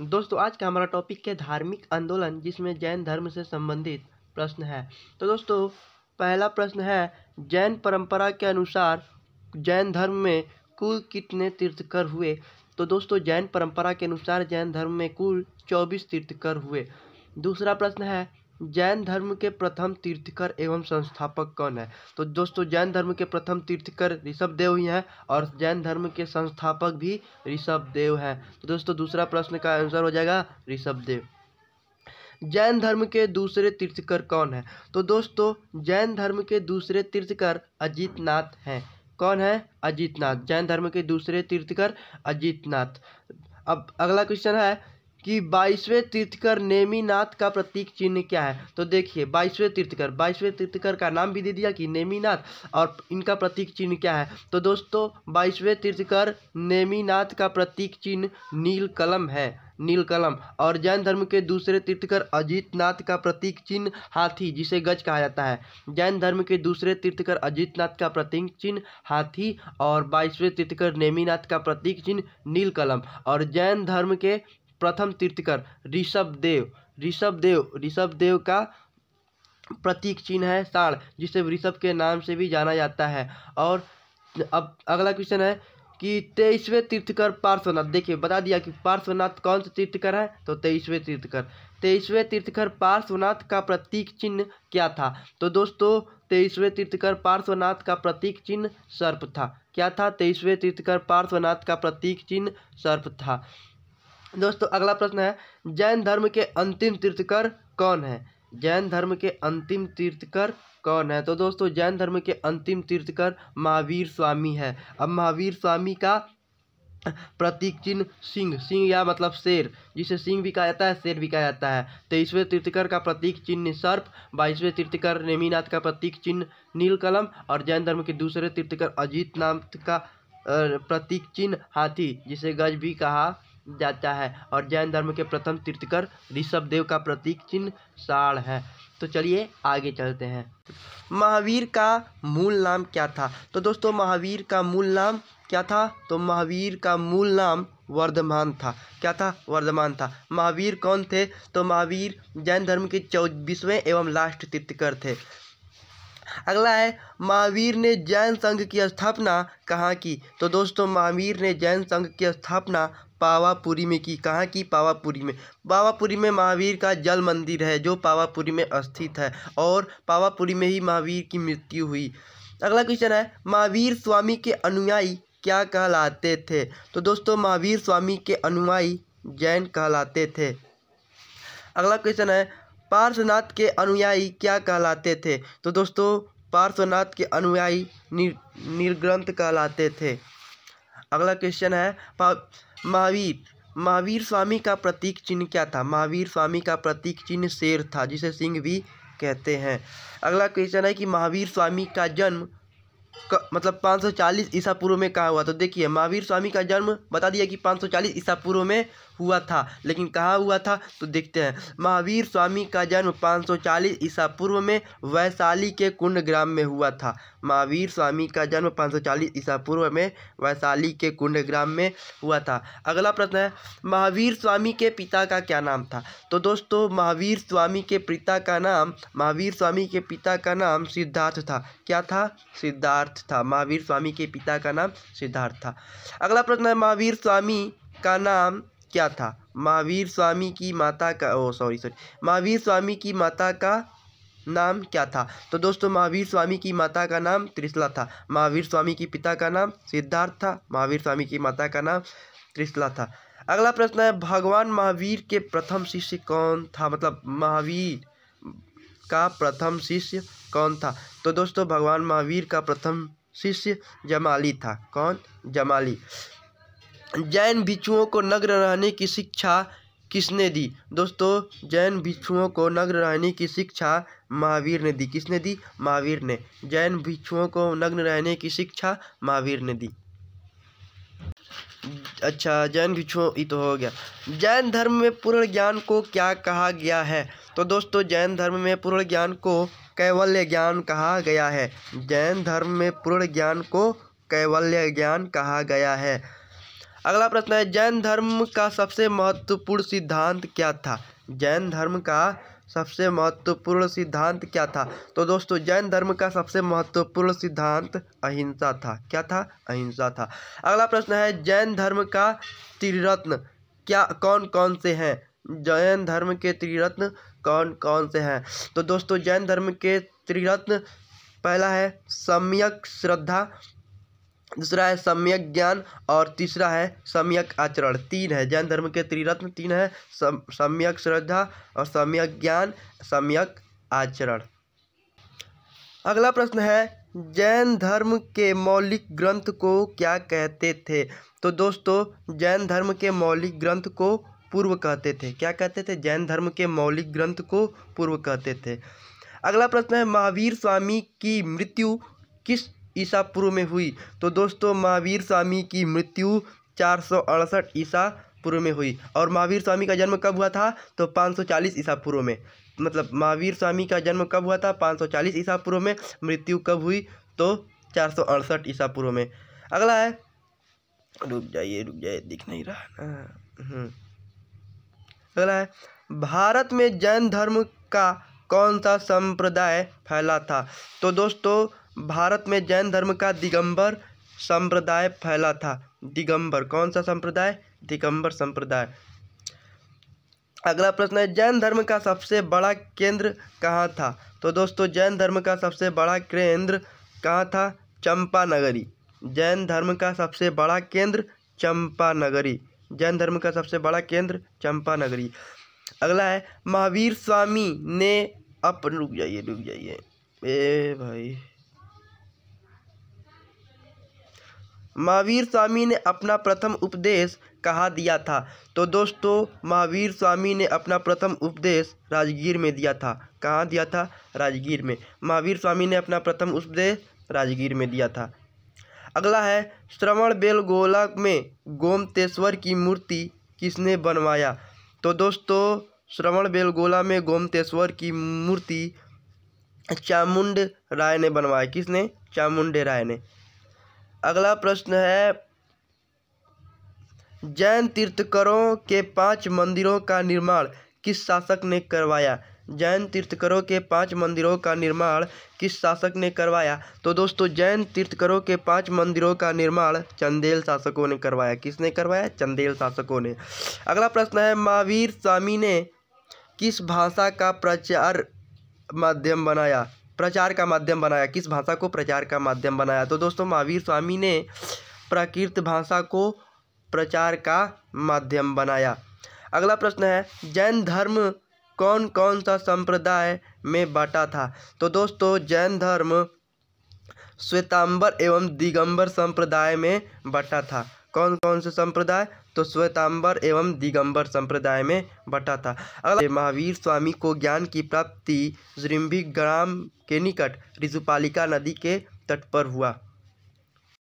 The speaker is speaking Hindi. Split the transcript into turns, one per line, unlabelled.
दोस्तों आज का हमारा टॉपिक है धार्मिक आंदोलन जिसमें जैन धर्म से संबंधित प्रश्न है तो दोस्तों पहला प्रश्न है जैन परंपरा के अनुसार जैन धर्म में कुल कितने तीर्थकर हुए तो दोस्तों जैन परंपरा के अनुसार जैन धर्म में कुल चौबीस तीर्थकर हुए दूसरा प्रश्न है जैन धर्म के प्रथम तीर्थकर एवं संस्थापक कौन है तो दोस्तों जैन धर्म के प्रथम तीर्थकर ऋषभ देव ही हैं और जैन धर्म के संस्थापक भी ऋषभ देव हैं तो दोस्तों दूसरा प्रश्न का आंसर हो जाएगा ऋषभ देव जैन धर्म के दूसरे तीर्थकर कौन है तो दोस्तों जैन धर्म के दूसरे तीर्थकर अजीत नाथ हैं कौन है अजीत नाथ जैन धर्म के दूसरे तीर्थकर अजीत नाथ अब अगला क्वेश्चन है कि बाईसवें तीर्थकर नेमीनाथ का प्रतीक चिन्ह क्या है तो देखिए बाईसवें तीर्थकर बाईसवें तीर्थकर का नाम भी दे दिया कि नेमीनाथ और इनका प्रतीक चिन्ह क्या है तो दोस्तों बाईसवें तीर्थकर नेमीनाथ का प्रतीक चिन्ह नील कलम है नील कलम और जैन धर्म के दूसरे तीर्थकर अजीतनाथ का प्रतीक चिन्ह हाथी जिसे गज कहा जाता है जैन धर्म के दूसरे तीर्थकर अजीतनाथ का प्रतीक चिन्ह हाथी और बाईसवें तीर्थकर नेमीनाथ का प्रतीक चिन्ह नील कलम और जैन धर्म के प्रथम तीर्थकर ऋषभ देव ऋषभ देव ऋषभ देव का प्रतीक चिन्ह है साढ़ जिसे ऋषभ के नाम से भी जाना जाता है और अब अगला क्वेश्चन है कि तेईसवें तीर्थकर पार्श्वनाथ देखिए बता दिया कि पार्श्वनाथ कौन सा तीर्थकर है तो तेईसवें तीर्थकर तेईसवें तीर्थकर पार्श्वनाथ का प्रतीक चिन्ह क्या था तो दोस्तों तेईसवें तीर्थकर पार्श्वनाथ का प्रतीक चिन्ह सर्प था क्या था तेईसवें तीर्थकर पार्श्वनाथ का प्रतीक चिन्ह सर्प था दोस्तों अगला प्रश्न है जैन धर्म के अंतिम तीर्थकर कौन है जैन धर्म के अंतिम तीर्थकर कौन है तो दोस्तों जैन धर्म के अंतिम तीर्थकर महावीर स्वामी है अब महावीर स्वामी का प्रतीक चिन्ह सिंह सिंह या मतलब शेर जिसे सिंह भी कहा जाता है शेर भी कहा जाता है तेईसवें तीर्थकर का प्रतीक चिन्ह सर्प बाईसवें तीर्थकर नेमीनाथ का प्रतीक चिन्ह नील कलम और जैन धर्म के दूसरे तीर्थकर अजीत नाथ का प्रतीक चिन्ह हाथी जिसे गज भी कहा जाता है और जैन धर्म के प्रथम तीर्थकर ऋषभ देव का प्रतीक चिन्ह साढ़ है तो चलिए आगे चलते हैं महावीर का मूल नाम क्या था तो दोस्तों महावीर का मूल नाम क्या था तो महावीर का मूल नाम वर्धमान था क्या था वर्धमान था महावीर कौन थे तो महावीर जैन धर्म के चौबीसवें एवं लास्ट तीर्थकर थे अगला है महावीर ने जैन संघ की स्थापना कहाँ की तो दोस्तों महावीर ने जैन संघ की स्थापना पावापुरी में की कहाँ की पावापुरी में पावापुरी में महावीर का जल मंदिर है जो पावापुरी में स्थित है और पावापुरी में ही महावीर की मृत्यु हुई अगला क्वेश्चन है महावीर स्वामी के अनुयायी क्या कहलाते थे तो दोस्तों महावीर स्वामी के अनुयायी जैन कहलाते थे अगला क्वेश्चन है पार्श्वनाथ के अनुयायी क्या कहलाते थे तो दोस्तों पार्श्वनाथ के अनुयायी निर्ग्रंथ कहलाते थे अगला क्वेश्चन है महावीर महावीर स्वामी का प्रतीक चिन्ह क्या था महावीर स्वामी का प्रतीक चिन्ह शेर था जिसे सिंह भी कहते हैं अगला क्वेश्चन है कि महावीर स्वामी का जन्म मतलब 540 ईसा पूर्व में कहा हुआ तो देखिए महावीर स्वामी का जन्म बता दिया कि 540 ईसा पूर्व में हुआ था लेकिन कहा हुआ था तो देखते हैं महावीर स्वामी का जन्म 540 ईसा पूर्व में वैशाली के कुंड ग्राम में हुआ था महावीर स्वामी का जन्म 540 ईसा पूर्व में वैशाली के कुंड ग्राम में हुआ था अगला प्रश्न है महावीर स्वामी के पिता का क्या नाम था तो दोस्तों महावीर स्वामी के पिता का नाम महावीर स्वामी के पिता का नाम सिद्धार्थ था क्या था सिद्धार्थ सिद्धार्थ था महावीर स्वामी के पिता का नाम सिद्धार्थ था अगला प्रश्न है महावीर स्वामी का नाम क्या था महावीर स्वामी की माता का ओ सॉरी सॉरी महावीर स्वामी की माता का नाम क्या था तो दोस्तों महावीर स्वामी की माता का नाम त्रिशला था महावीर स्वामी की पिता का नाम सिद्धार्थ था महावीर स्वामी की माता का नाम त्रिशला था अगला प्रश्न है भगवान महावीर के प्रथम शिष्य कौन था मतलब महावीर का प्रथम शिष्य कौन था तो दोस्तों भगवान महावीर का प्रथम शिष्य जमाली था कौन जमाली जैन भिक्षुओं को नग्न रहने की शिक्षा किसने दी दोस्तों जैन भिक्षुओं को नग्न रहने की शिक्षा महावीर ने दी किसने दी महावीर ने जैन भिक्षुओं को नग्न रहने की शिक्षा महावीर ने दी अच्छा जैन भिक्षुओं तो हो गया जैन धर्म में पूर्ण ज्ञान को क्या कहा गया है तो दोस्तों जैन धर्म में पूर्ण ज्ञान को कैवल्य ज्ञान कहा गया है जैन धर्म में पूर्ण ज्ञान को कैवल्य ज्ञान कहा गया है अगला प्रश्न है जैन धर्म का सबसे महत्वपूर्ण सिद्धांत क्या था जैन धर्म का सबसे महत्वपूर्ण सिद्धांत क्या था तो दोस्तों जैन धर्म का सबसे महत्वपूर्ण सिद्धांत अहिंसा था क्या था अहिंसा था अगला प्रश्न है जैन धर्म का त्रिरत्न क्या कौन कौन से हैं जैन धर्म के त्रिरत्न कौन कौन से हैं तो दोस्तों जैन धर्म के त्रिरत्न पहला है सम्यक श्रद्धा दूसरा है सम्यक ज्ञान और तीसरा है सम्यक आचरण तीन है जैन धर्म के त्रिरत्न तीन है सम्यक श्रद्धा और सम्यक ज्ञान सम्यक आचरण अगला प्रश्न है जैन धर्म के मौलिक ग्रंथ को क्या कहते थे तो दोस्तों जैन धर्म के मौलिक ग्रंथ को पूर्व कहते थे क्या कहते थे जैन धर्म के मौलिक ग्रंथ को पूर्व कहते थे अगला प्रश्न है महावीर स्वामी की मृत्यु किस ईसा पूर्व में हुई तो दोस्तों महावीर स्वामी की मृत्यु चार सौ अड़सठ ईसा पूर्व में हुई और महावीर स्वामी का जन्म कब हुआ था तो पाँच चालीस ईसा पूर्व में मतलब महावीर स्वामी का जन्म कब हुआ था पाँच चालीस ईसा पूर्व में मृत्यु कब हुई तो चार सौ अड़सठ ईसा पूर्व में अगला है रुक जाइए रुक जाइए दिख नहीं रहा ना हम्म। अगला है भारत में जैन धर्म का कौन सा संप्रदाय फैला था तो दोस्तों भारत में जैन धर्म का दिगंबर संप्रदाय फैला था दिगंबर कौन सा संप्रदाय दिगंबर संप्रदाय अगला प्रश्न है जैन धर्म का सबसे बड़ा केंद्र कहाँ था तो दोस्तों जैन धर्म का सबसे बड़ा केंद्र कहाँ था चंपा नगरी जैन धर्म का सबसे बड़ा केंद्र चंपा नगरी जैन धर्म का सबसे बड़ा केंद्र चंपा नगरी अगला है महावीर स्वामी ने अपन रुक जाइए रुक जाइए ए भाई महावीर स्वामी ने अपना प्रथम उपदेश कहाँ दिया था तो दोस्तों महावीर स्वामी ने अपना प्रथम उपदेश राजगीर में दिया था कहाँ दिया था राजगीर में महावीर स्वामी ने अपना प्रथम उपदेश राजगीर में दिया था अगला है श्रवण बेलगोला में गोमतेश्वर की मूर्ति किसने बनवाया तो दोस्तों श्रवण बेलगोला में गोमतेश्वर की मूर्ति चामुंड राय ने बनवाया किसने चामुंडे राय ने अगला प्रश्न है जैन तीर्थकरों के पांच मंदिरों का निर्माण किस शासक ने करवाया जैन तीर्थकरों के पांच मंदिरों का निर्माण किस शासक ने करवाया तो दोस्तों जैन तीर्थकरों के पांच मंदिरों का निर्माण चंदेल शासकों ने करवाया किसने करवाया चंदेल शासकों ने अगला प्रश्न है महावीर स्वामी ने किस भाषा का प्रचार माध्यम बनाया प्रचार का माध्यम बनाया किस भाषा को प्रचार का माध्यम बनाया तो दोस्तों महावीर स्वामी ने प्राकृत भाषा को प्रचार का माध्यम बनाया अगला प्रश्न है जैन धर्म कौन कौन सा संप्रदाय में बांटा था तो दोस्तों जैन धर्म श्वेतांबर एवं दिगंबर संप्रदाय में बांटा था कौन कौन से संप्रदाय तो श्वेतांबर एवं दिगंबर संप्रदाय में बटा था अगला महावीर स्वामी को ज्ञान की प्राप्ति जृम्भिक ग्राम के निकट ऋजुपालिका नदी के तट पर हुआ